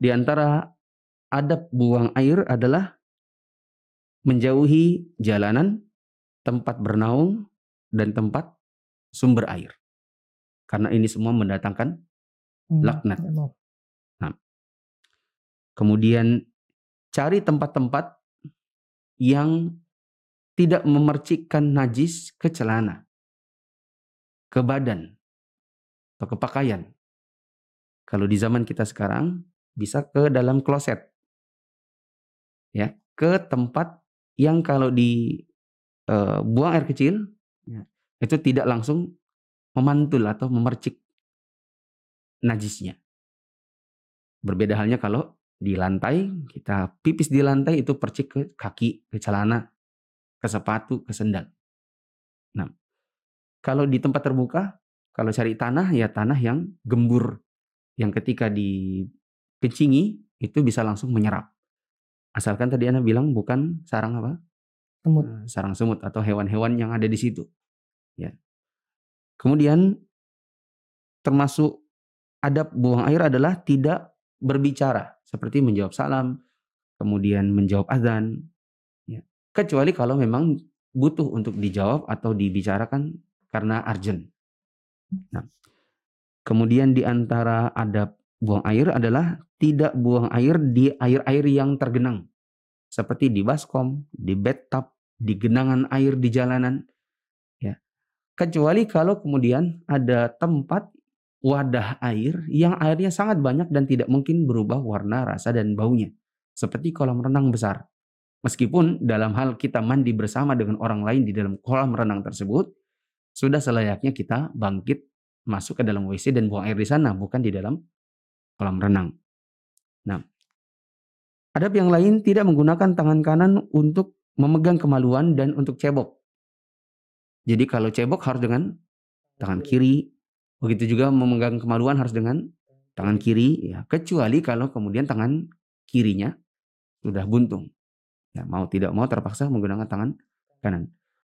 Di antara adab buang air adalah menjauhi jalanan, tempat bernaung, dan tempat sumber air. Karena ini semua mendatangkan hmm, laknat. Ya nah, kemudian cari tempat-tempat yang tidak memercikkan najis ke celana, ke badan, atau ke pakaian. Kalau di zaman kita sekarang, bisa ke dalam kloset. Ya, ke tempat yang kalau dibuang eh, e, air kecil ya, itu tidak langsung memantul atau memercik najisnya. Berbeda halnya kalau di lantai, kita pipis di lantai itu percik ke kaki, ke celana, ke sepatu, ke sendal. Nah, kalau di tempat terbuka, kalau cari tanah ya tanah yang gembur, yang ketika di kencingi itu bisa langsung menyerap. Asalkan tadi Anda bilang bukan sarang apa? Semut. Eh, sarang semut atau hewan-hewan yang ada di situ. Ya. Kemudian termasuk adab buang air adalah tidak berbicara seperti menjawab salam, kemudian menjawab azan. Ya. Kecuali kalau memang butuh untuk dijawab atau dibicarakan karena urgent. Nah, kemudian di antara adab buang air adalah tidak buang air di air-air yang tergenang. Seperti di baskom, di bathtub, di genangan air di jalanan. Ya. Kecuali kalau kemudian ada tempat wadah air yang airnya sangat banyak dan tidak mungkin berubah warna, rasa, dan baunya. Seperti kolam renang besar. Meskipun dalam hal kita mandi bersama dengan orang lain di dalam kolam renang tersebut, sudah selayaknya kita bangkit masuk ke dalam WC dan buang air di sana, bukan di dalam kolam renang. Nah, adab yang lain tidak menggunakan tangan kanan untuk memegang kemaluan dan untuk cebok. Jadi kalau cebok harus dengan tangan kiri. Begitu juga memegang kemaluan harus dengan tangan kiri ya, kecuali kalau kemudian tangan kirinya sudah buntung. Ya, mau tidak mau terpaksa menggunakan tangan kanan.